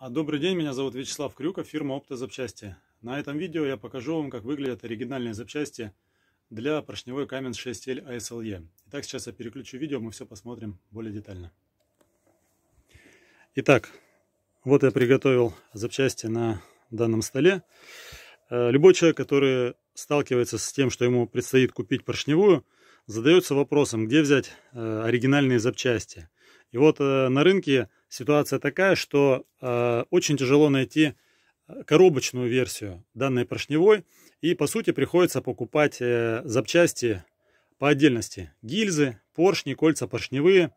А, добрый день, меня зовут Вячеслав Крюков, фирма «Оптозапчасти». На этом видео я покажу вам, как выглядят оригинальные запчасти для поршневой Камен 6L ASLE. Итак, сейчас я переключу видео, мы все посмотрим более детально. Итак, вот я приготовил запчасти на данном столе. Э, любой человек, который сталкивается с тем, что ему предстоит купить поршневую, задается вопросом, где взять э, оригинальные запчасти. И вот э, на рынке ситуация такая, что э, очень тяжело найти э, коробочную версию данной поршневой, и по сути приходится покупать э, запчасти по отдельности. Гильзы, поршни, кольца поршневые,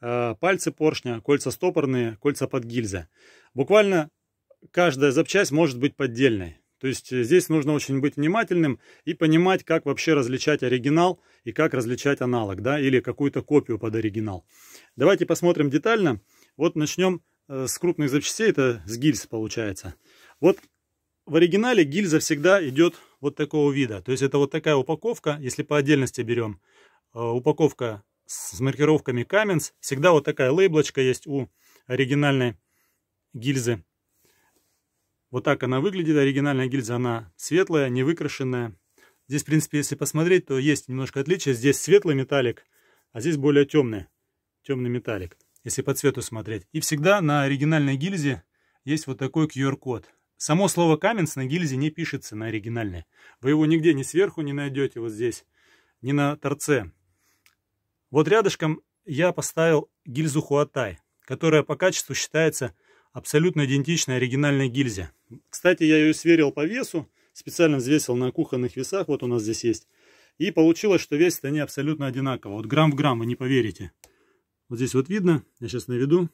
э, пальцы поршня, кольца стопорные, кольца под гильзы. Буквально каждая запчасть может быть поддельной. То есть э, здесь нужно очень быть внимательным и понимать, как вообще различать оригинал и как различать аналог, да, или какую-то копию под оригинал. Давайте посмотрим детально. Вот начнем э, с крупных запчастей, это с гильз получается. Вот в оригинале гильза всегда идет вот такого вида. То есть это вот такая упаковка, если по отдельности берем. Э, упаковка с маркировками Каменс. Всегда вот такая лейблочка есть у оригинальной гильзы. Вот так она выглядит. Оригинальная гильза, она светлая, не выкрашенная. Здесь, в принципе, если посмотреть, то есть немножко отличие. Здесь светлый металлик, а здесь более темный, темный металлик если по цвету смотреть. И всегда на оригинальной гильзе есть вот такой QR-код. Само слово «каменс» на гильзе не пишется на оригинальной. Вы его нигде ни сверху не найдете, вот здесь, ни на торце. Вот рядышком я поставил гильзу Хуатай, которая по качеству считается абсолютно идентичной оригинальной гильзе. Кстати, я ее сверил по весу, специально взвесил на кухонных весах, вот у нас здесь есть. И получилось, что весят они абсолютно одинаково. Вот грамм в грамм, вы не поверите. Вот здесь вот видно, я сейчас наведу,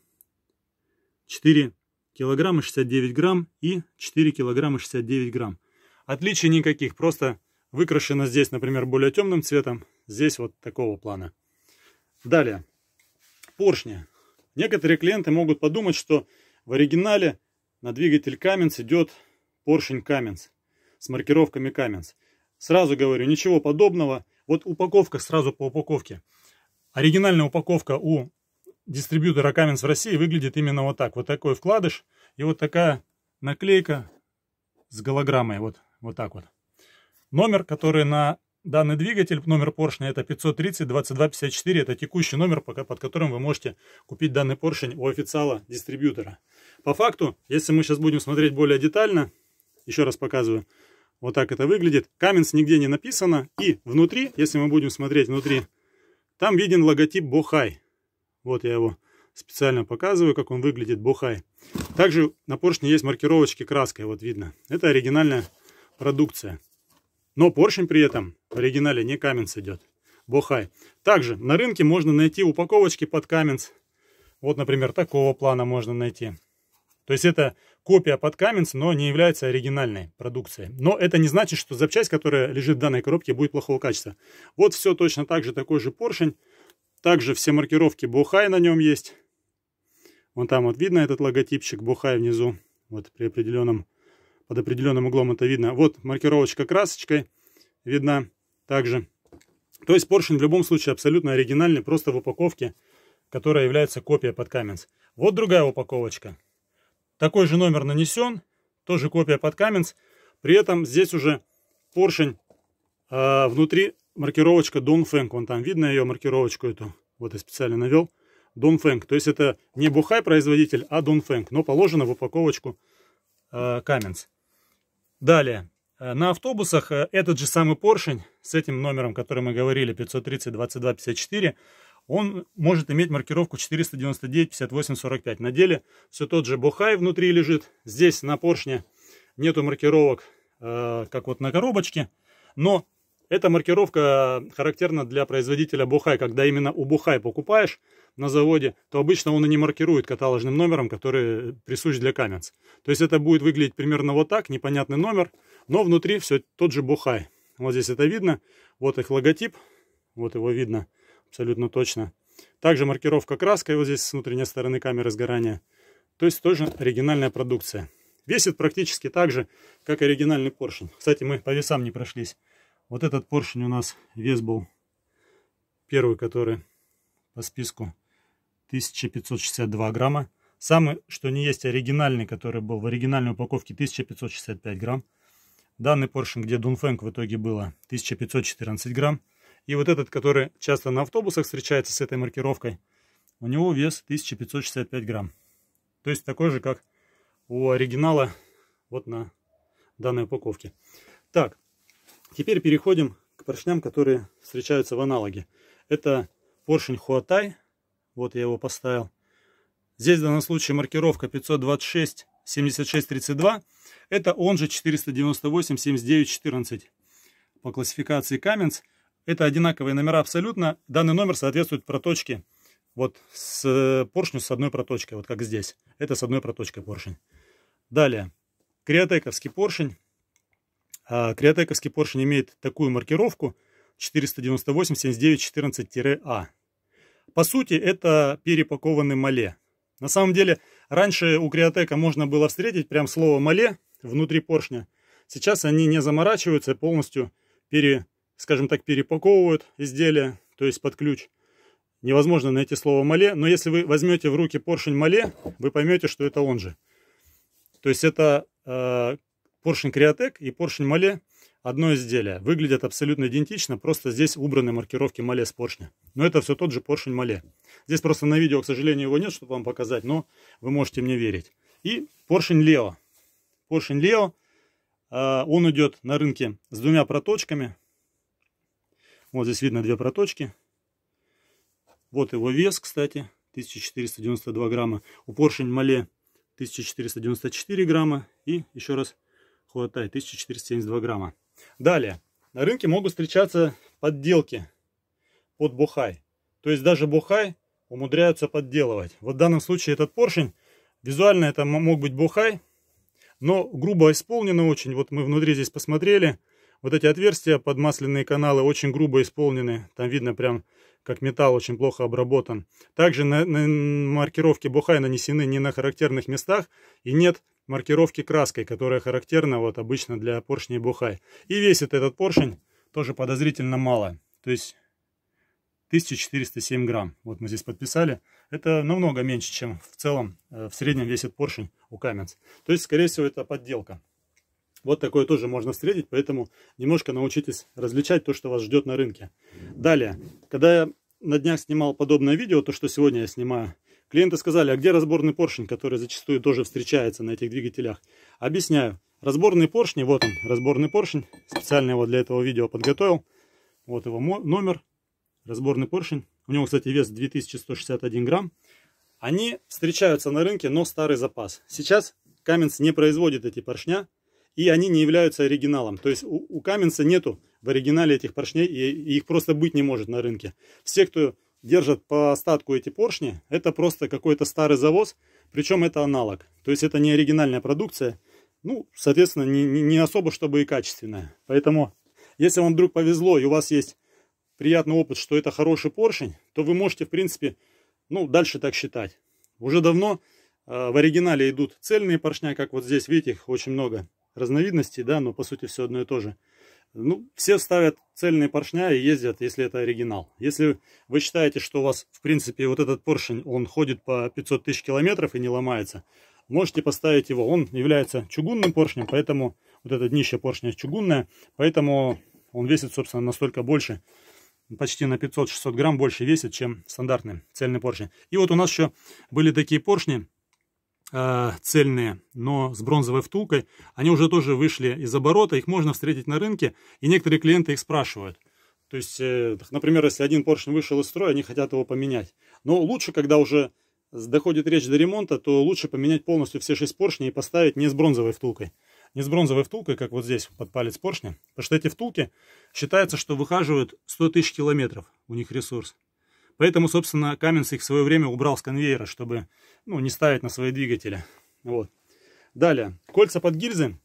4 килограмма 69 грамм и 4 килограмма 69 грамм. Отличий никаких, просто выкрашено здесь, например, более темным цветом, здесь вот такого плана. Далее, поршни. Некоторые клиенты могут подумать, что в оригинале на двигатель Каменс идет поршень Каменс с маркировками Каменс. Сразу говорю, ничего подобного. Вот упаковка сразу по упаковке. Оригинальная упаковка у дистрибьютора Каменс в России выглядит именно вот так. Вот такой вкладыш и вот такая наклейка с голограммой. Вот, вот так вот. Номер, который на данный двигатель, номер поршня, это 530-2254. Это текущий номер, под которым вы можете купить данный поршень у официала дистрибьютора. По факту, если мы сейчас будем смотреть более детально, еще раз показываю, вот так это выглядит. Каменс нигде не написано. И внутри, если мы будем смотреть внутри там виден логотип Бохай. Вот я его специально показываю, как он выглядит Бохай. Также на поршне есть маркировочки краской, вот видно. Это оригинальная продукция. Но поршень при этом в оригинале не каменс идет. Бохай. Также на рынке можно найти упаковочки под каменс. Вот, например, такого плана можно найти. То есть это копия под Каменс, но не является оригинальной продукцией. Но это не значит, что запчасть, которая лежит в данной коробке, будет плохого качества. Вот все точно так же, такой же поршень. Также все маркировки Бухай на нем есть. Вон там вот видно этот логотипчик Бухай внизу. Вот при определенном, под определенным углом это видно. Вот маркировочка красочкой видна также. То есть поршень в любом случае абсолютно оригинальный, просто в упаковке, которая является копия под Каменс. Вот другая упаковочка. Такой же номер нанесен, тоже копия под Каменс. При этом здесь уже поршень э, внутри маркировочка Dongfeng. Вон там видно ее маркировочку эту. Вот я специально навел. Dongfeng. То есть это не Бухай производитель, а Dongfeng. Но положено в упаковочку э, Каменс. Далее. А, на автобусах этот же самый поршень с этим номером, который мы говорили, 530-2254, он может иметь маркировку 499 58 45. На деле все тот же Бухай внутри лежит. Здесь на поршне нету маркировок, э, как вот на коробочке. Но эта маркировка характерна для производителя Бухай. Когда именно у Бухай покупаешь на заводе, то обычно он и не маркирует каталожным номером, который присущ для Каменц. То есть это будет выглядеть примерно вот так, непонятный номер, но внутри все тот же Бухай. Вот здесь это видно, вот их логотип, вот его видно абсолютно точно. Также маркировка краской вот здесь с внутренней стороны камеры сгорания. То есть тоже оригинальная продукция. Весит практически так же, как оригинальный поршень. Кстати, мы по весам не прошлись. Вот этот поршень у нас вес был первый, который по списку 1562 грамма. Самый, что не есть, оригинальный, который был в оригинальной упаковке 1565 грамм. Данный поршень, где Дунфэнг в итоге было 1514 грамм. И вот этот, который часто на автобусах встречается с этой маркировкой, у него вес 1565 грамм. То есть такой же, как у оригинала вот на данной упаковке. Так, теперь переходим к поршням, которые встречаются в аналоге. Это поршень Хуатай. Вот я его поставил. Здесь в данном случае маркировка 526 7632. Это он же 498 79 14 по классификации Каменс. Это одинаковые номера абсолютно. Данный номер соответствует проточке вот с э, поршню с одной проточкой, вот как здесь. Это с одной проточкой поршень. Далее, криотековский поршень. А, криотековский поршень имеет такую маркировку 498-79-14-А. А. По сути, это перепакованный мале. На самом деле, раньше у криотека можно было встретить прям слово мале внутри поршня. Сейчас они не заморачиваются, полностью пере скажем так, перепаковывают изделия, то есть под ключ. Невозможно найти слово «мале», но если вы возьмете в руки поршень «мале», вы поймете, что это он же. То есть это э, поршень «Криотек» и поршень «мале» одно изделие. Выглядят абсолютно идентично, просто здесь убраны маркировки «мале» с поршня. Но это все тот же поршень «мале». Здесь просто на видео, к сожалению, его нет, чтобы вам показать, но вы можете мне верить. И поршень «Лео». Поршень «Лео», э, он идет на рынке с двумя проточками – вот здесь видно две проточки. Вот его вес, кстати, 1492 грамма. У поршень мале 1494 грамма. И еще раз хуатай 1472 грамма. Далее. На рынке могут встречаться подделки под бухай. То есть даже бухай умудряются подделывать. Вот в данном случае этот поршень, визуально это мог быть бухай, но грубо исполнено очень. Вот мы внутри здесь посмотрели, вот эти отверстия под масляные каналы очень грубо исполнены. Там видно прям, как металл очень плохо обработан. Также на, на маркировки Бухай нанесены не на характерных местах и нет маркировки краской, которая характерна вот обычно для поршней Бухай. И весит этот поршень тоже подозрительно мало. То есть 1407 грамм. Вот мы здесь подписали. Это намного меньше, чем в целом э, в среднем весит поршень у каменц. То есть, скорее всего, это подделка. Вот такое тоже можно встретить, поэтому немножко научитесь различать то, что вас ждет на рынке. Далее, когда я на днях снимал подобное видео, то, что сегодня я снимаю, клиенты сказали, а где разборный поршень, который зачастую тоже встречается на этих двигателях? Объясняю. разборные поршни, вот он, разборный поршень, специально его для этого видео подготовил. Вот его номер, разборный поршень. У него, кстати, вес 2161 грамм. Они встречаются на рынке, но старый запас. Сейчас Каменс не производит эти поршня, и они не являются оригиналом. То есть у, у Каменса нету в оригинале этих поршней, и, и их просто быть не может на рынке. Все, кто держат по остатку эти поршни, это просто какой-то старый завоз, причем это аналог. То есть это не оригинальная продукция, ну, соответственно, не, не, не особо, чтобы и качественная. Поэтому, если вам вдруг повезло, и у вас есть приятный опыт, что это хороший поршень, то вы можете, в принципе, ну, дальше так считать. Уже давно э, в оригинале идут цельные поршня, как вот здесь, видите, их очень много разновидностей, да, но по сути все одно и то же. Ну, все ставят цельные поршня и ездят, если это оригинал. Если вы считаете, что у вас, в принципе, вот этот поршень, он ходит по 500 тысяч километров и не ломается, можете поставить его. Он является чугунным поршнем, поэтому вот это днище поршня чугунное, поэтому он весит, собственно, настолько больше, почти на 500-600 грамм больше весит, чем стандартный цельный поршень. И вот у нас еще были такие поршни, Э, цельные, но с бронзовой втулкой, они уже тоже вышли из оборота, их можно встретить на рынке, и некоторые клиенты их спрашивают. То есть, э, например, если один поршень вышел из строя, они хотят его поменять. Но лучше, когда уже доходит речь до ремонта, то лучше поменять полностью все шесть поршней и поставить не с бронзовой втулкой. Не с бронзовой втулкой, как вот здесь, под палец поршня. Потому что эти втулки, считается, что выхаживают 100 тысяч километров у них ресурс. Поэтому, собственно, Каменс их в свое время убрал с конвейера, чтобы ну, не ставить на свои двигатели. Вот. Далее, кольца под гильзы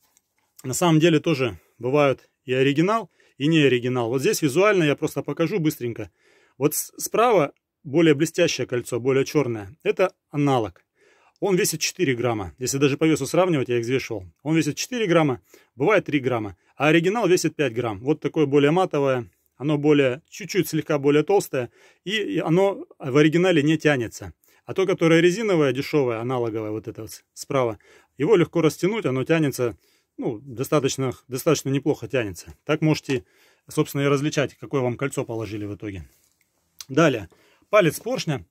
на самом деле тоже бывают и оригинал, и не оригинал. Вот здесь визуально я просто покажу быстренько. Вот справа более блестящее кольцо, более черное, это аналог. Он весит 4 грамма. Если даже по весу сравнивать, я их взвешивал. Он весит 4 грамма, бывает 3 грамма. А оригинал весит 5 грамм. Вот такое более матовое оно более, чуть-чуть слегка более толстое, и оно в оригинале не тянется. А то, которое резиновое, дешевое, аналоговое, вот это вот справа, его легко растянуть, оно тянется, ну, достаточно, достаточно неплохо тянется. Так можете, собственно, и различать, какое вам кольцо положили в итоге. Далее, палец поршня.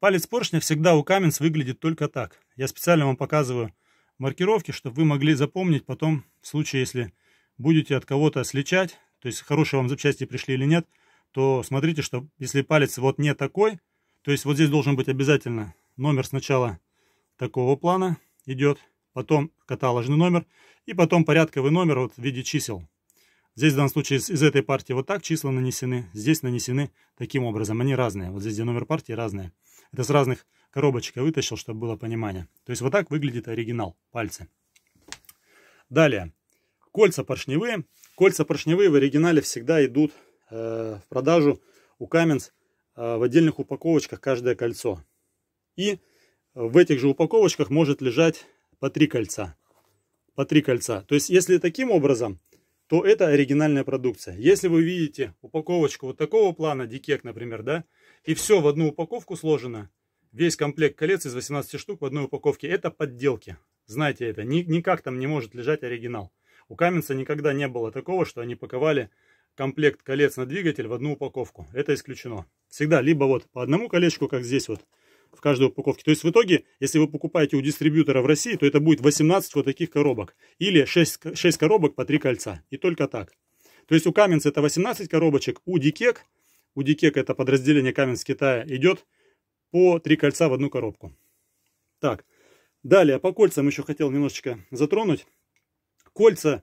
Палец поршня всегда у каменс выглядит только так. Я специально вам показываю маркировки, чтобы вы могли запомнить потом, в случае, если будете от кого-то сличать, то есть хорошие вам запчасти пришли или нет, то смотрите, что если палец вот не такой, то есть вот здесь должен быть обязательно номер сначала такого плана идет, потом каталожный номер, и потом порядковый номер вот в виде чисел. Здесь в данном случае из, этой партии вот так числа нанесены, здесь нанесены таким образом. Они разные, вот здесь где номер партии разные. Это с разных коробочек я вытащил, чтобы было понимание. То есть вот так выглядит оригинал пальцы. Далее. Кольца поршневые. Кольца поршневые в оригинале всегда идут э, в продажу у Каменс э, в отдельных упаковочках каждое кольцо. И в этих же упаковочках может лежать по три кольца. По три кольца. То есть, если таким образом, то это оригинальная продукция. Если вы видите упаковочку вот такого плана, дикек, например, да, и все в одну упаковку сложено, весь комплект колец из 18 штук в одной упаковке, это подделки. Знаете это, никак там не может лежать оригинал. У Каменца никогда не было такого, что они паковали комплект колец на двигатель в одну упаковку. Это исключено. Всегда либо вот по одному колечку, как здесь вот, в каждой упаковке. То есть в итоге, если вы покупаете у дистрибьютора в России, то это будет 18 вот таких коробок. Или 6, 6 коробок по 3 кольца. И только так. То есть у Каменца это 18 коробочек, у Дикек, у Дикек это подразделение Каменс Китая, идет по 3 кольца в одну коробку. Так, далее по кольцам еще хотел немножечко затронуть кольца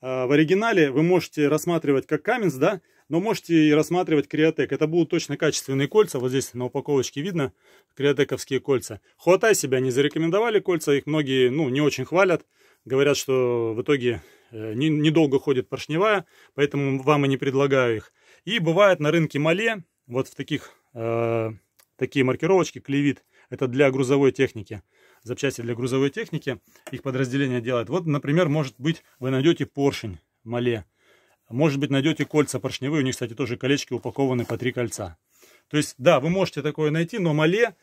а, в оригинале вы можете рассматривать как каменс, да, но можете и рассматривать криотек. Это будут точно качественные кольца. Вот здесь на упаковочке видно криотековские кольца. Хватай себя не зарекомендовали кольца. Их многие, ну, не очень хвалят. Говорят, что в итоге э, недолго ходит поршневая, поэтому вам и не предлагаю их. И бывает на рынке Мале, вот в таких, э, такие маркировочки, клевит, это для грузовой техники. Запчасти для грузовой техники. Их подразделение делает. Вот, например, может быть, вы найдете поршень мале. Может быть, найдете кольца поршневые. У них, кстати, тоже колечки упакованы по три кольца. То есть, да, вы можете такое найти, но мале,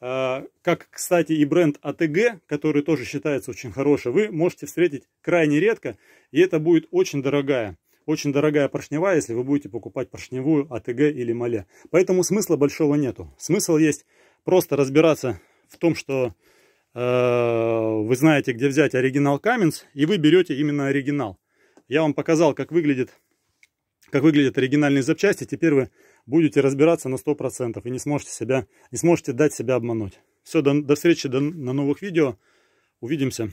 э, как, кстати, и бренд АТГ, который тоже считается очень хорошим, вы можете встретить крайне редко. И это будет очень дорогая очень дорогая поршневая, если вы будете покупать поршневую АТГ или Мале. Поэтому смысла большого нету. Смысл есть просто разбираться в том, что э, вы знаете, где взять оригинал Каменс, и вы берете именно оригинал. Я вам показал, как выглядит как выглядят оригинальные запчасти, теперь вы будете разбираться на 100% и не сможете, себя, не сможете дать себя обмануть. Все, до, до встречи до, на новых видео. Увидимся.